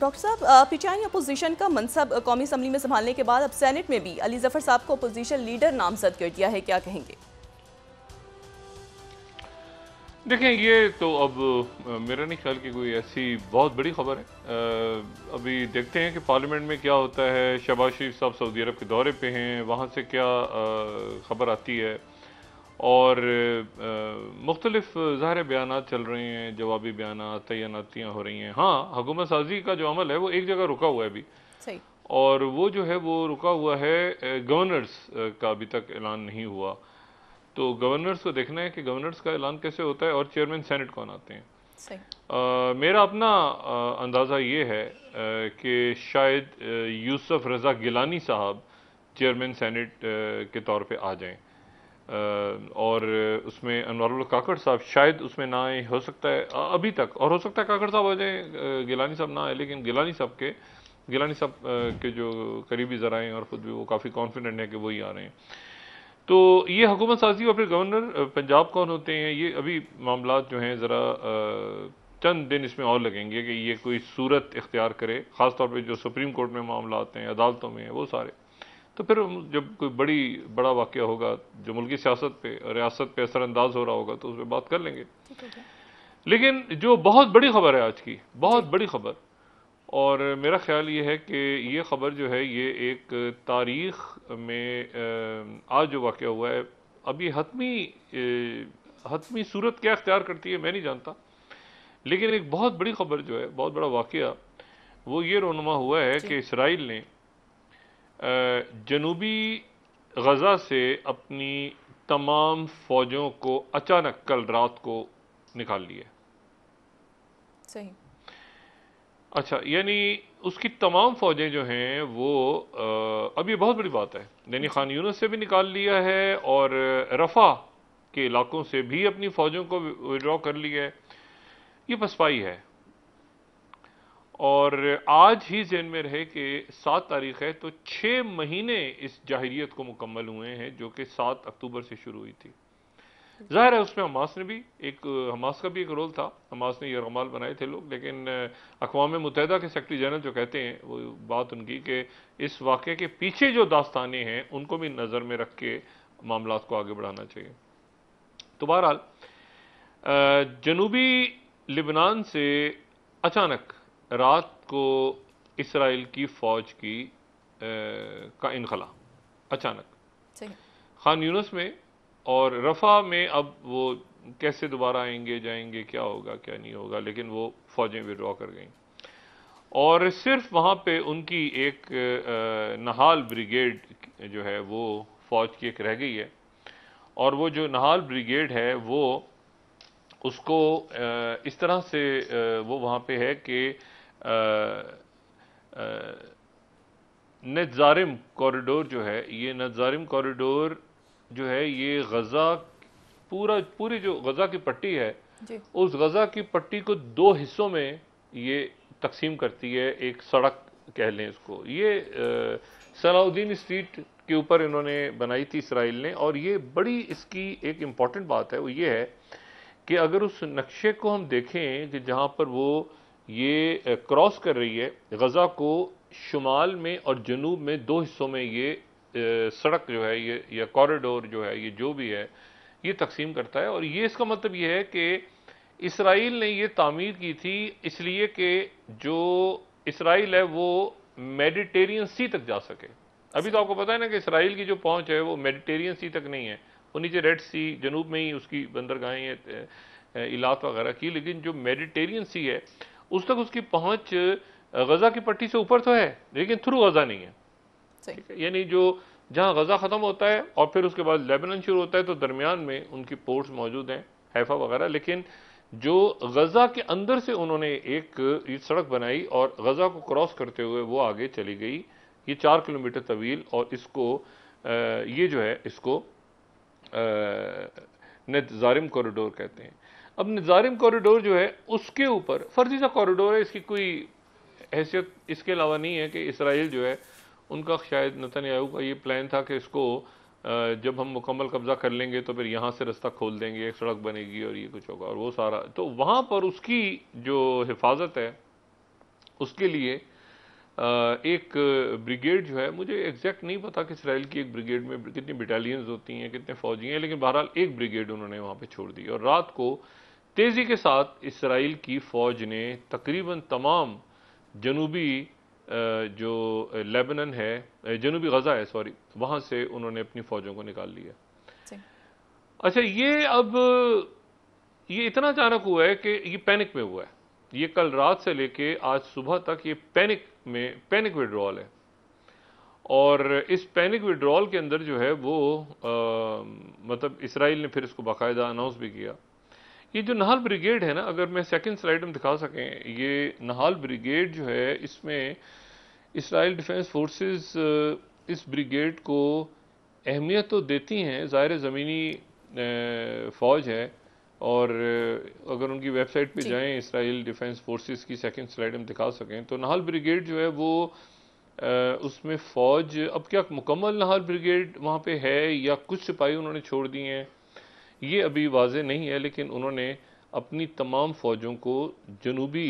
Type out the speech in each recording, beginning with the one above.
doctor साहब Pichai opposition का मनसब कौमी असम्बली में संभालने के बाद अब सेनेट में भी अली जफर साहब को अपोजिशन लीडर नामजद कर दिया है क्या कहेंगे देखें ये तो अब मेरा नहीं ख्याल कि कोई ऐसी बहुत बड़ी खबर है आ, अभी देखते हैं कि पार्लियामेंट में क्या होता है शहबाज शरीफ साहब सऊदी अरब के दौरे पे हैं वहाँ से क्या खबर आती है और मुख्तलिफ ज़ाहिर बयान चल रहे हैं जवाबी बयान तैनातियाँ हो रही हैं हाँ हकूमत साजी का जो अमल है वो एक जगह रुका हुआ है अभी और वो जो है वो रुका हुआ है गवर्नर्स का अभी तक ऐलान नहीं हुआ तो गवर्नर्स को देखना है कि गवर्नर्स का ऐलान कैसे होता है और चेयरमैन सेनेट कौन आते हैं आ, मेरा अपना आ, अंदाज़ा ये है कि शायद यूसुफ रज़ा गिलानी साहब चेयरमैन सेनेट के तौर पे आ जाएं और उसमें अनवरुल काकड़ साहब शायद उसमें ना आए हो सकता है अभी तक और हो सकता है काकड़ साहब आ जाए गिलानी साहब ना आए लेकिन गिलानी साहब के गिलानी साहब के जो करीबी जराए हैं और ख़ुद भी वो काफ़ी कॉन्फिडेंट हैं कि वही आ रहे हैं तो ये हुकूमत साजी और फिर गवर्नर पंजाब कौन होते हैं ये अभी मामला जो हैं ज़रा चंद दिन इसमें और लगेंगे कि ये कोई सूरत इख्तियार करे ख़ासतौर पर जो सुप्रीम कोर्ट में मामला आते हैं अदालतों में वो सारे तो फिर जब कोई बड़ी बड़ा वाक़ होगा जो मुल्की सियासत पे रियासत पे असरअंदाज हो रहा होगा तो उस पर बात कर लेंगे लेकिन जो बहुत बड़ी खबर है आज की बहुत बड़ी खबर और मेरा ख्याल ये है कि ये खबर जो है ये एक तारीख में आज जो वाक़ हुआ है अब ये हतमी हतमी सूरत क्या अख्तियार करती है मैं नहीं जानता लेकिन एक बहुत बड़ी खबर जो है बहुत बड़ा वाक़ वो ये रोनुमा हुआ है कि इसराइल ने जनूबी गज़ा से अपनी तमाम फ़ौजों को अचानक कल रात को निकाल लिया सही अच्छा यानी उसकी तमाम फ़ौजें जो हैं वो अब ये बहुत बड़ी बात है यानी खान यूनस से भी निकाल लिया है और रफ़ा के इलाकों से भी अपनी फ़ौजों को विड्रॉ कर लिया है ये पसपाई है और आज ही जेन में रहे कि सात तारीख है तो छः महीने इस जाहरीत को मुकम्मल हुए हैं जो कि सात अक्टूबर से शुरू हुई थी ज़ाहिर है उसमें हमास ने भी एक हमास का भी एक रोल था हमास ने यह रमाल बनाए थे लोग लेकिन अकवा मुतहदा के सेक्रटरी जनरल जो कहते हैं वो बात उनकी कि इस वाक़े के पीछे जो दास्तानें हैं उनको भी नज़र में रख के मामला को आगे बढ़ाना चाहिए तो बहरहाल जनूबी लिबनान से अचानक रात को इसराइल की फ़ौज की आ, का इनखला अचानक खान यूनस में और रफ़ा में अब वो कैसे दोबारा आएंगे जाएंगे क्या होगा क्या नहीं होगा लेकिन वो फ़ौजें विड्रॉ कर गई और सिर्फ वहाँ पे उनकी एक नहाल ब्रिगेड जो है वो फ़ौज की एक रह गई है और वो जो नहाल ब्रिगेड है वो उसको इस तरह से वो वहाँ पे है कि नजारम कॉरिडोर जो है ये नजारिम कॉरिडोर जो है ये गज़ा पूरा पूरी जो गज़ा की पट्टी है उस गज़ा की पट्टी को दो हिस्सों में ये तकसीम करती है एक सड़क कह लें इसको ये सलाउद्दीन स्ट्रीट के ऊपर इन्होंने बनाई थी इसराइल ने और ये बड़ी इसकी एक इम्पॉर्टेंट बात है वो ये है कि अगर उस नक्शे को हम देखें कि जहाँ पर वो ये क्रॉस कर रही है गज़ा को शुमाल में और जनूब में दो हिस्सों में ये सड़क जो है ये या कॉरिडोर जो है ये जो भी है ये तकसीम करता है और ये इसका मतलब ये है कि इसराइल ने ये तामीर की थी इसलिए कि जो इसराइल है वो मेडिटेरियन सी तक जा सके अभी तो आपको पता है ना कि इसराइल की जो पहुंच है वो मेडिटेरियन सी तक नहीं है वो नीचे रेड सी जनूब में ही उसकी बंदरगाहें इलात वगैरह की लेकिन जो मेडिटेरियन सी है उस तक उसकी पहुंच गजा की पट्टी से ऊपर तो है लेकिन थ्रू गजा नहीं है ठीक है यानी जो जहां गजा ख़त्म होता है और फिर उसके बाद लेबनान शुरू होता है तो दरमियान में उनकी पोर्ट्स मौजूद हैं हैफा वगैरह लेकिन जो गजा के अंदर से उन्होंने एक सड़क बनाई और गजा को क्रॉस करते हुए वो आगे चली गई ये चार किलोमीटर तवील और इसको ये जो है इसको नजारिम कॉरिडोर कहते हैं अब निज़ारिम कॉरिडोर जो है उसके ऊपर फर्जी सा कॉरिडोर है इसकी कोई हैसियत इसके अलावा नहीं है कि इसराइल जो है उनका शायद नतन याहू का ये प्लान था कि इसको जब हम मुकम्मल कब्ज़ा कर लेंगे तो फिर यहाँ से रास्ता खोल देंगे एक सड़क बनेगी और ये कुछ होगा और वो सारा तो वहाँ पर उसकी जो हिफाजत है उसके लिए एक ब्रिगेड जो है मुझे एग्जैक्ट नहीं पता कि इसराइल की एक ब्रिगेड में कितनी बटालियंस होती हैं कितने फ़ौजी हैं लेकिन बहरहाल एक ब्रिगेड उन्होंने वहाँ पर छोड़ दी और रात को तेज़ी के साथ इसराइल की फ़ौज ने तकरीबन तमाम जनूबी जो लेबनन है जनूबी गज़ा है सॉरी वहाँ से उन्होंने अपनी फ़ौजों को निकाल लिया अच्छा ये अब ये इतना अचानक हुआ है कि ये पैनिक में हुआ है ये कल रात से लेके आज सुबह तक ये पैनिक में पैनिक विड्रॉल है और इस पैनिक विड्रॉल के अंदर जो है वो आ, मतलब इसराइल ने फिर इसको बाकायदा अनाउंस भी किया ये जो नहाल ब्रिगेड है ना अगर मैं सेकंड स्लाइड में दिखा सकें ये नहाल ब्रिगेड जो है इसमें इसराइल डिफेंस फोर्सेस इस ब्रिगेड को अहमियत तो देती हैं ज़ाहिर ज़मीनी फ़ौज है और अगर उनकी वेबसाइट पे जाएं इसराइल डिफेंस फोर्सेस की सेकंड स्लाइड में दिखा सकें तो नाहल ब्रिगेड जो है वो आ, उसमें फ़ौज अब क्या मुकम्मल नाहल ब्रिगेड वहाँ पर है या कुछ सिपाही उन्होंने छोड़ दिए हैं ये अभी वाज नहीं है लेकिन उन्होंने अपनी तमाम फ़ौजों को जनूबी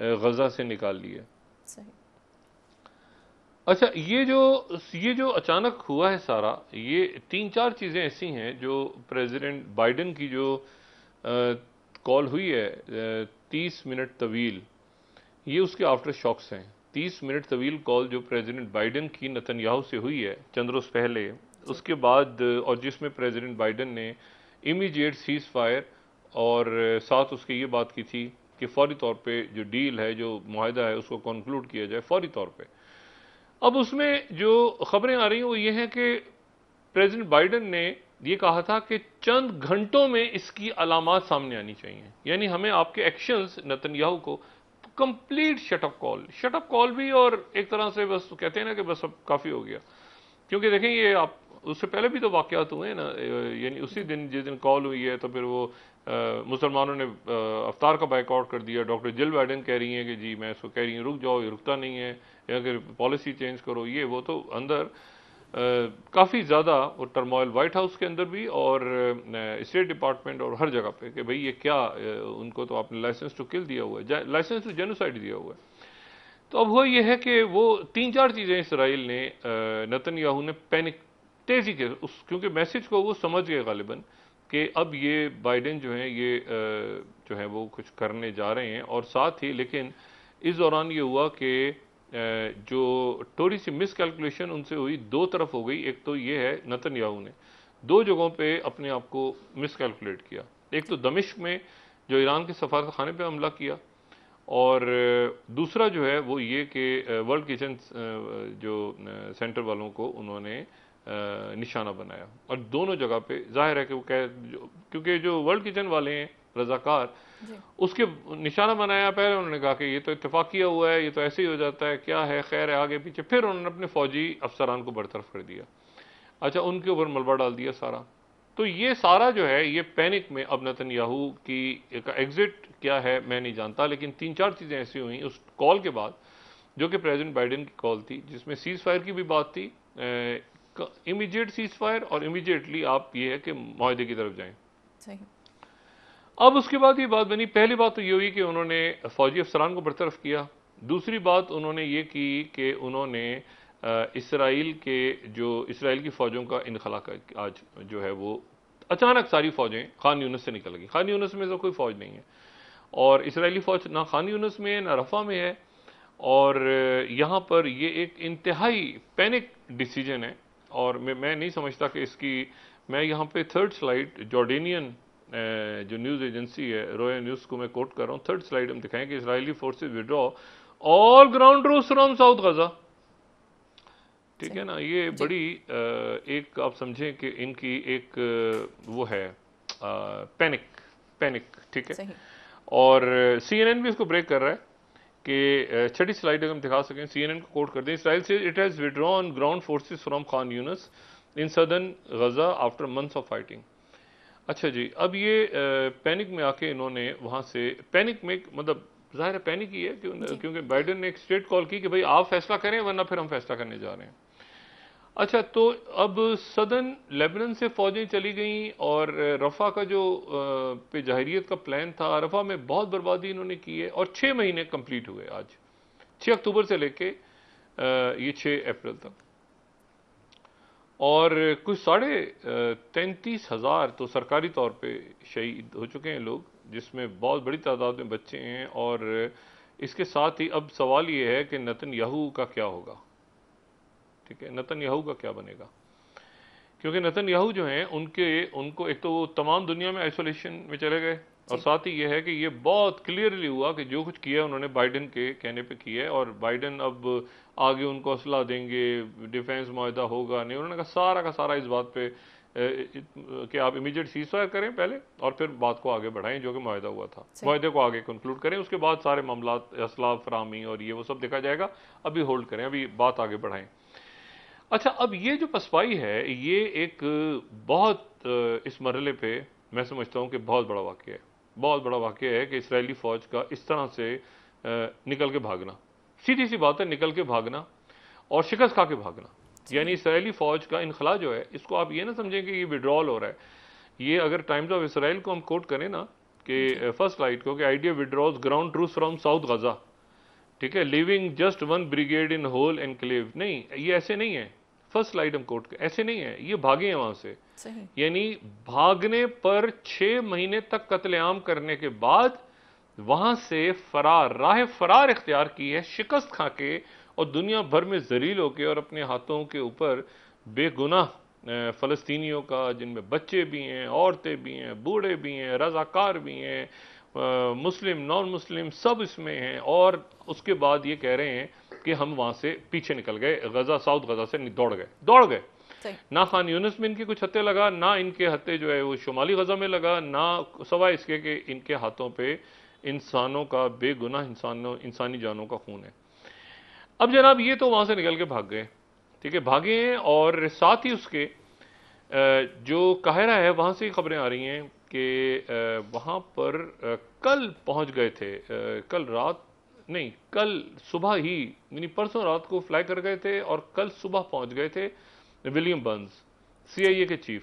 गज़ा से निकाल लिया अच्छा ये जो ये जो अचानक हुआ है सारा ये तीन चार चीज़ें ऐसी हैं जो प्रेसिडेंट बाइडन की जो कॉल हुई है तीस मिनट तवील ये उसके आफ्टर शॉक्स हैं तीस मिनट तवील कॉल जो प्रेसिडेंट बाइडन की नतनयाहू से हुई है चंद रोज़ पहले उसके बाद और जिसमें प्रेसिडेंट बाइडन ने इमीडिएट सीज़ फायर और साथ उसके ये बात की थी कि फौरी तौर पर जो डील है जो माहिदा है उसको कंक्लूड किया जाए फौरी तौर पर अब उसमें जो खबरें आ रही हैं वो ये हैं कि प्रेजिडेंट बाइडन ने ये कहा था कि चंद घंटों में इसकी अलामत सामने आनी चाहिए यानी हमें आपके एक्शंस नतनयाहू को complete shut up call shut up call भी और एक तरह से बस कहते हैं ना कि बस अब काफ़ी हो गया क्योंकि देखें ये आप उससे पहले भी तो वाक़ात हुए हैं ना यानी उसी दिन जिस दिन कॉल हुई है तो फिर वो मुसलमानों ने अवतार का बाइकआउट कर दिया डॉक्टर जिल बाइडन कह रही हैं कि जी मैं इसको कह रही हूँ रुक जाओ ये रुकता नहीं है या फिर पॉलिसी चेंज करो ये वो तो अंदर काफ़ी ज़्यादा वो टर्मोइल वाइट हाउस के अंदर भी और स्टेट डिपार्टमेंट और हर जगह पे कि भाई ये क्या उनको तो आपने लाइसेंस टू किल दिया हुआ है लाइसेंस टू जेनोसाइड दिया हुआ है तो अब वो ये है कि वो तीन चार चीज़ें इसराइल ने नतन याहू ने पैनिक तेज़ी तो के उस क्योंकि मैसेज को वो समझ गए गालिबा कि अब ये बाइडेन जो है ये जो है वो कुछ करने जा रहे हैं और साथ ही लेकिन इस दौरान ये हुआ कि जो थोड़ी सी मिस कैलकुलेशन उनसे हुई दो तरफ हो गई एक तो ये है नतन याहू ने दो जगहों पे अपने आप को मिस कैलकुलेट किया एक तो दमिश्क में जो ईरान के सफारत खाने पर हमला किया और दूसरा जो है वो ये कि वर्ल्ड किचन जो सेंटर वालों को उन्होंने निशाना बनाया और दोनों जगह पे जाहिर है कि वो कह क्योंकि जो वर्ल्ड किचन वाले हैं रजाकार उसके निशाना बनाया पहले उन्होंने कहा कि ये तो इतफाकिया हुआ है ये तो ऐसे ही हो जाता है क्या है खैर है आगे पीछे फिर उन्होंने अपने फौजी अफसरान को बरतरफ कर दिया अच्छा उनके ऊपर मलबा डाल दिया सारा तो ये सारा जो है ये पैनिक में अब नतन याहू की एग्जिट क्या है मैं नहीं जानता लेकिन तीन चार चीज़ें ऐसी हुई उस कॉल के बाद जो कि प्रेसिडेंट बाइडेन की कॉल थी जिसमें सीज फायर की भी बात थी इमीडिएट सीज फायर और इमीडिएटली आप ये है कि माहे की तरफ जाए अब उसके बाद ये बात बनी पहली बात तो ये हुई कि उन्होंने फौजी अफसरान को बरतरफ किया दूसरी बात उन्होंने ये की कि उन्होंने इसराइल के जो इसराइल की फ़ौजों का इनखला आज जो है वो अचानक सारी फ़ौजें खान यूनस से निकल गई खान यूनस में तो कोई फ़ौज नहीं है और इसराइली फ़ौज ना खान यूनस में है ना रफ़ा में है और यहाँ पर ये एक इंतहाई पैनिक डिसीजन है और मैं मैं नहीं समझता कि इसकी मैं यहाँ पे थर्ड स्लाइड जॉर्डेनियन जो न्यूज़ एजेंसी है रॉयल न्यूज़ को मैं कोट कर रहा हूँ थर्ड स्लाइड हम दिखाएं कि Israeli forces withdraw all ground troops from south Gaza ठीक है ना ये बड़ी uh, एक आप समझें कि इनकी एक uh, वो है पैनिक uh, पैनिक ठीक है और सीएनएन भी इसको ब्रेक कर रहा है कि छठी स्लाइड अगर हम दिखा सकें सी एन एन को कोट कर दें इसराइल से it has withdrawn ground force from Khan Younis in southern Gaza after months of fighting अच्छा जी अब ये पैनिक में आके इन्होंने वहाँ से पैनिक में मतलब ज़ाहिर है पैनिक ही है क्योंकि बाइडन ने एक स्ट्रेट कॉल की कि भाई आप फैसला करें वरना फिर हम फैसला करने जा रहे हैं अच्छा तो अब सदन लेबनन से फौजें चली गईं और रफ़ा का जो पे जहरीत का प्लान था रफ़ा में बहुत बर्बादी इन्होंने की है और छः महीने कंप्लीट हुए आज छः अक्टूबर से लेके ये छः अप्रैल तक और कुछ साढ़े तैंतीस हज़ार तो सरकारी तौर पे शहीद हो चुके हैं लोग जिसमें बहुत बड़ी तादाद में बच्चे हैं और इसके साथ ही अब सवाल ये है कि नतन याहू का क्या होगा ठीक है नतन याहू का क्या बनेगा क्योंकि नतन याहू जो हैं उनके उनको एक तो वो तमाम दुनिया में आइसोलेशन में चले गए और साथ ही ये है कि ये बहुत क्लियरली हुआ कि जो कुछ किया उन्होंने बाइडन के कहने पे किया है और बाइडन अब आगे उनको असलाह देंगे डिफेंस माहा होगा नहीं उन्होंने कहा सारा का सारा इस बात पे कि आप इमीडिएट सीज फायर करें पहले और फिर बात को आगे बढ़ाएं जो कि माहा हुआ था माहे को आगे कंक्लूड करें उसके बाद सारे मामला असला फरहमी और ये वो सब देखा जाएगा अभी होल्ड करें अभी बात आगे बढ़ाएं अच्छा अब ये जो पसपाई है ये एक बहुत इस मरले पे मैं समझता हूँ कि बहुत बड़ा वाक्य है बहुत बड़ा वाक्य है कि इसराइली फ़ौज का इस तरह से निकल के भागना सीधी सी बात है निकल के भागना और शिकस्त खा के भागना यानी इसराइली फ़ौज का इनखला जो है इसको आप ये ना समझें कि ये विड्रॉल हो रहा है ये अगर टाइम्स ऑफ इसराइल को हम कोट करें ना कि फर्स्ट लाइट को कि idea withdraws ground troops from south Gaza ठीक है leaving just one brigade in whole enclave नहीं ये ऐसे नहीं है फर्स्ट स्लाइड हम कोर्ट ऐसे नहीं है ये भागे हैं वहां से यानी भागने पर छह महीने तक कतलेआम करने के बाद वहां से फरार राह फरार इख्तियार की है शिकस्त खा के और दुनिया भर में जरील होके और अपने हाथों के ऊपर बेगुनाह फलस्तीनियों का जिनमें बच्चे भी हैं औरतें भी हैं बूढ़े भी हैं रजाकार भी हैं मुस्लिम नॉन मुस्लिम सब इसमें हैं और उसके बाद ये कह रहे हैं कि हम वहाँ से पीछे निकल गए गजा साउथ गजा से दौड़ गए दौड़ गए ना खान यूनिस में इनके कुछ हत्या लगा ना इनके हत्या जो है वो शुमाली गजा में लगा ना सवाए इसके कि इनके हाथों पे इंसानों का बेगुनाह इंसानों इंसानी जानों का खून है अब जनाब ये तो वहाँ से निकल के भाग गए ठीक है भागे हैं और साथ ही उसके जो काहिरा है वहाँ से ही खबरें आ रही हैं कि वहाँ पर कल पहुँच गए थे कल रात नहीं कल सुबह ही यानी परसों रात को फ्लाई कर गए थे और कल सुबह पहुँच गए थे विलियम बंस सीआईए के चीफ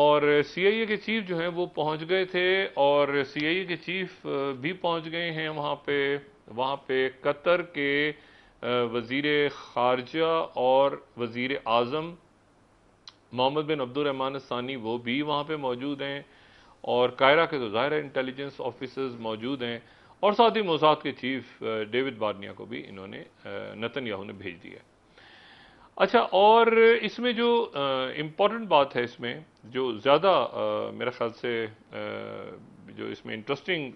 और सीआईए के चीफ जो हैं वो पहुँच गए थे और सीआईए के चीफ भी पहुँच गए हैं वहाँ पे वहाँ पे कतर के वजीर ख़ारजा और वज़ी अजम मोहम्मद बिन अब्दुलरहमान सानी वो भी वहाँ पर मौजूद हैं और कायरा के तो ज़ाहिर इंटेलिजेंस ऑफिसर्स मौजूद हैं और साथ ही मोसाद के चीफ डेविड बार्निया को भी इन्होंने नतन याहू ने भेज दिया अच्छा और इसमें जो इम्पॉर्टेंट बात है इसमें जो ज़्यादा मेरा ख्याल से आ, जो इसमें इंटरेस्टिंग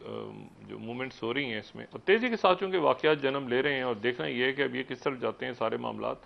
जो मूवमेंट्स हो रही हैं इसमें और तेज़ी के साथ चूँकि वाक़ जन्म ले रहे हैं और देखना यह है कि अब ये किस तरफ जाते हैं सारे मामला